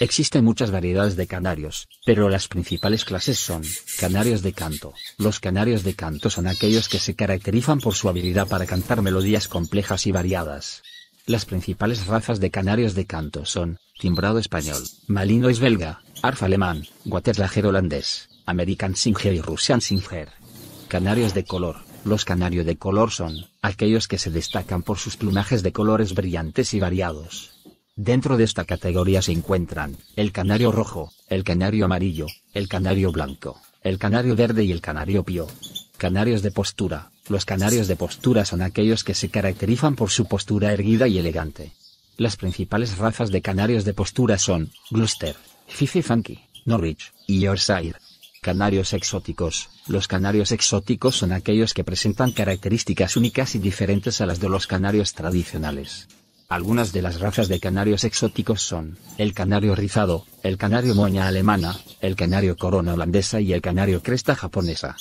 Existen muchas variedades de canarios, pero las principales clases son canarios de canto. Los canarios de canto son aquellos que se caracterizan por su habilidad para cantar melodías complejas y variadas. Las principales razas de canarios de canto son timbrado español, malinois belga, arfa alemán, waterlager holandés, american singer y russian singer. Canarios de color. Los canarios de color son aquellos que se destacan por sus plumajes de colores brillantes y variados Dentro de esta categoría se encuentran, el canario rojo, el canario amarillo, el canario blanco, el canario verde y el canario pío. Canarios de postura. Los canarios de postura son aquellos que se caracterizan por su postura erguida y elegante. Las principales razas de canarios de postura son, Gloucester, Fifi Funky, Norwich, y Yorkshire. Canarios exóticos. Los canarios exóticos son aquellos que presentan características únicas y diferentes a las de los canarios tradicionales. Algunas de las razas de canarios exóticos son, el canario rizado, el canario moña alemana, el canario corona holandesa y el canario cresta japonesa.